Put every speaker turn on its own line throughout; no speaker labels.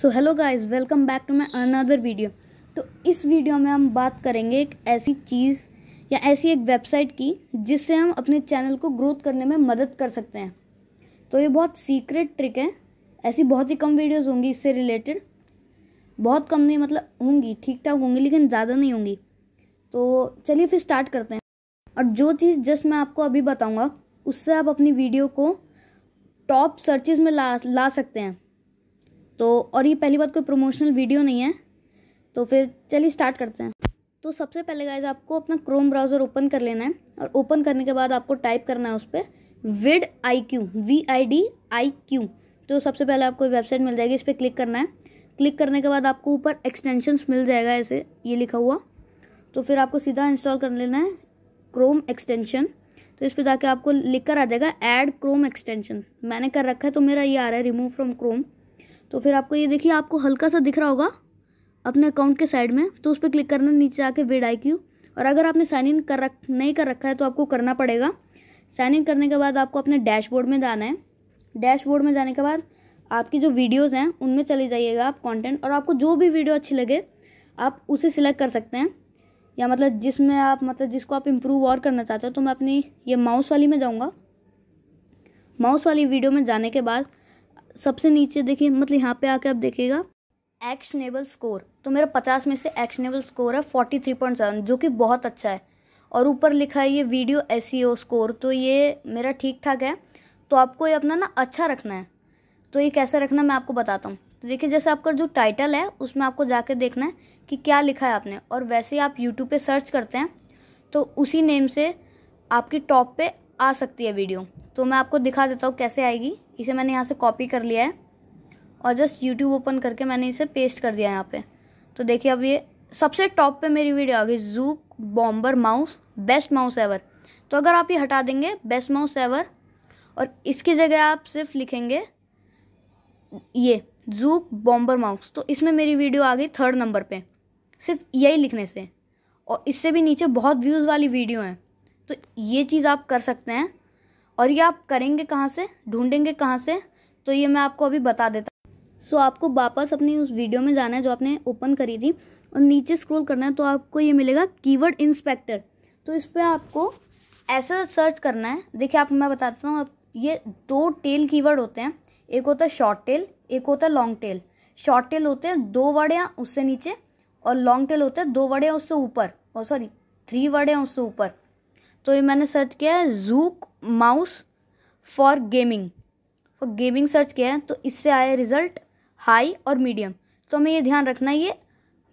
so hello guys welcome back to my another video तो इस video में हम बात करेंगे एक ऐसी चीज़ या ऐसी एक वेबसाइट की जिससे हम अपने चैनल को ग्रोथ करने में मदद कर सकते हैं तो ये बहुत सीक्रेट ट्रिक है ऐसी बहुत ही कम वीडियोज़ होंगी इससे रिलेटेड बहुत कम नहीं मतलब होंगी ठीक ठाक होंगी लेकिन ज़्यादा नहीं होंगी तो चलिए फिर स्टार्ट करते हैं और जो चीज़ जस्ट मैं आपको अभी बताऊँगा उससे आप अपनी वीडियो को टॉप सर्चेज में ला ला सकते हैं तो और ये पहली बात कोई प्रमोशनल वीडियो नहीं है तो फिर चलिए स्टार्ट करते हैं तो सबसे पहले गाइज आपको अपना क्रोम ब्राउज़र ओपन कर लेना है और ओपन करने के बाद आपको टाइप करना है उस पर vidIQ V I D I Q तो सबसे पहले आपको वेबसाइट मिल जाएगी इस पर क्लिक करना है क्लिक करने के बाद आपको ऊपर एक्सटेंशंस मिल जाएगा ऐसे ये लिखा हुआ तो फिर आपको सीधा इंस्टॉल कर लेना है क्रोम एक्सटेंशन तो इस पर जाके आपको लिख कर आ जाएगा एड क्रोम एक्सटेंशन मैंने कर रखा है तो मेरा ये आ रहा है रिमूव फ्रॉम क्रोम तो फिर आपको ये देखिए आपको हल्का सा दिख रहा होगा अपने अकाउंट के साइड में तो उस पर क्लिक करना नीचे आके वेड आई क्यू और अगर आपने साइन इन कर रख नहीं कर रखा है तो आपको करना पड़ेगा साइन इन करने के बाद आपको अपने डैशबोर्ड में जाना है डैशबोर्ड में जाने के बाद आपकी जो वीडियोस हैं उनमें चले जाइएगा आप कंटेंट और आपको जो भी वीडियो अच्छी लगे आप उसे सिलेक्ट कर सकते हैं या मतलब जिसमें आप मतलब जिसको आप इम्प्रूव और करना चाहते हो तो मैं अपनी ये माउस वाली में जाऊँगा माउस वाली वीडियो में जाने के बाद सबसे नीचे देखिए मतलब यहाँ पे आके आप देखिएगा एक्शनेबल स्कोर तो मेरा पचास में से एक्शनेबल स्कोर है फोर्टी थ्री पॉइंट सेवन जो कि बहुत अच्छा है और ऊपर लिखा है ये वीडियो एस स्कोर तो ये मेरा ठीक ठाक है तो आपको ये अपना ना अच्छा रखना है तो ये कैसे रखना मैं आपको बताता हूँ तो देखिए जैसे आपका जो टाइटल है उसमें आपको जाके देखना है कि क्या लिखा है आपने और वैसे ही आप यूट्यूब पर सर्च करते हैं तो उसी नेम से आपकी टॉप पे आ सकती है वीडियो तो मैं आपको दिखा देता हूँ कैसे आएगी इसे मैंने यहाँ से कॉपी कर लिया है और जस्ट यूट्यूब ओपन करके मैंने इसे पेस्ट कर दिया है यहाँ पे तो देखिए अब ये सबसे टॉप पे मेरी वीडियो आ गई जूक bomber mouse best mouse ever तो अगर आप ये हटा देंगे बेस्ट माउस एवर और इसकी जगह आप सिर्फ लिखेंगे ये जूक बॉम्बर माउस तो इसमें मेरी वीडियो आ गई थर्ड नंबर पे सिर्फ यही लिखने से और इससे भी नीचे बहुत व्यूज़ वाली वीडियो हैं तो ये चीज़ आप कर सकते हैं और ये आप करेंगे कहाँ से ढूंढेंगे कहाँ से तो ये मैं आपको अभी बता देता सो so, आपको वापस अपनी उस वीडियो में जाना है जो आपने ओपन करी थी और नीचे स्क्रॉल करना है तो आपको ये मिलेगा कीवर्ड इंस्पेक्टर तो इस पर आपको ऐसा सर्च करना है देखिए आपको मैं बताता हूँ आप ये दो टेल कीवर्ड होते हैं एक होता है शॉर्ट टेल एक होता है लॉन्ग टेल शॉर्ट टेल होते हैं दो वर्ड या उससे नीचे और लॉन्ग टेल होते हैं दो वर्ड या उससे ऊपर और सॉरी थ्री वर्ड या उससे ऊपर तो ये मैंने सर्च किया है जूक mouse for gaming for gaming search किया है तो इससे आया रिजल्ट हाई और मीडियम तो हमें ये ध्यान रखना है ये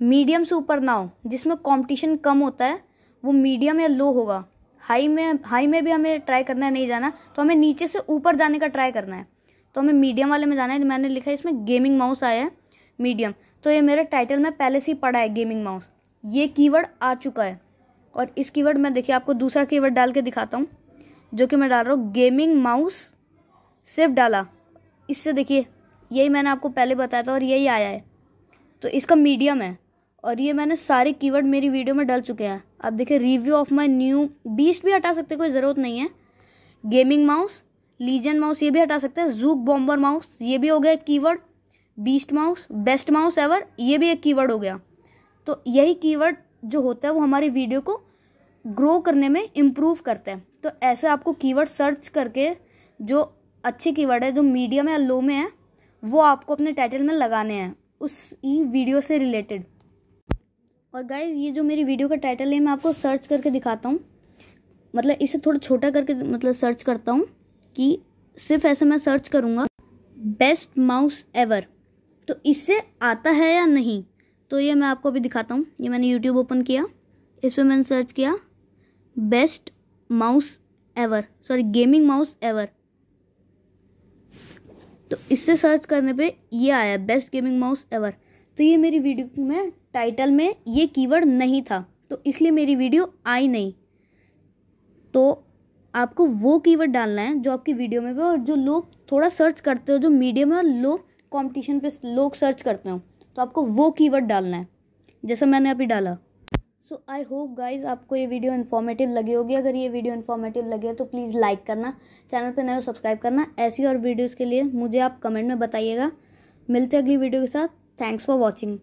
मीडियम से ऊपर ना हो जिसमें कंपटीशन कम होता है वो मीडियम या लो होगा हाई में हाई में भी हमें ट्राई करना है नहीं जाना तो हमें नीचे से ऊपर जाने का ट्राई करना है तो हमें मीडियम वाले में जाना है मैंने लिखा है इसमें गेमिंग माउस आया है मीडियम तो ये मेरे टाइटल में पहले से ही पड़ा है गेमिंग माउस ये कीवर्ड आ चुका है और इस कीवर्ड में देखिए आपको दूसरा कीवर्ड डाल के दिखाता हूँ जो कि मैं डाल रहा हूँ गेमिंग माउस सिर्फ डाला इससे देखिए यही मैंने आपको पहले बताया था और यही आया है तो इसका मीडियम है और ये मैंने सारे कीवर्ड मेरी वीडियो में डल चुके हैं आप देखिए review of my new beast भी हटा सकते कोई ज़रूरत नहीं है गेमिंग माउस लीजन माउस ये भी हटा सकते हैं जूक बॉम्बर माउस ये भी हो गया एक keyword beast mouse best mouse ever ये भी एक कीवर्ड हो गया तो यही कीवर्ड जो होता है वो हमारी वीडियो को ग्रो करने में इम्प्रूव करता है तो ऐसे आपको कीवर्ड सर्च करके जो अच्छे कीवर्ड है जो मीडियम या लो में है वो आपको अपने टाइटल में लगाने हैं उस ही वीडियो से रिलेटेड और गाइज ये जो मेरी वीडियो का टाइटल है मैं आपको सर्च करके दिखाता हूँ मतलब इसे थोड़ा छोटा करके मतलब सर्च करता हूँ कि सिर्फ ऐसे मैं सर्च करूँगा बेस्ट माउस एवर तो इससे आता है या नहीं तो ये मैं आपको अभी दिखाता हूँ ये मैंने यूट्यूब ओपन किया इस पर मैंने सर्च किया best mouse ever sorry gaming mouse ever तो इससे सर्च करने पे ये आया बेस्ट गेमिंग माउस एवर तो ये मेरी वीडियो में टाइटल में ये कीवर्ड नहीं था तो इसलिए मेरी वीडियो आई नहीं तो आपको वो कीवर्ड डालना है जो आपकी वीडियो में भी और जो लोग थोड़ा सर्च करते हो जो मीडियम में लोग कंपटीशन पे लोग सर्च करते हो तो आपको वो कीवर्ड डालना है जैसा मैंने अभी डाला सो आई होप गाइज आपको ये वीडियो इन्फॉर्मेटिव लगी होगी अगर ये वीडियो इन्फॉर्मेटिव लगे तो प्लीज़ लाइक करना चैनल पर नए हो सब्सक्राइब करना ऐसी और वीडियोज़ के लिए मुझे आप कमेंट में बताइएगा मिलते अगली वीडियो के साथ थैंक्स फॉर वॉचिंग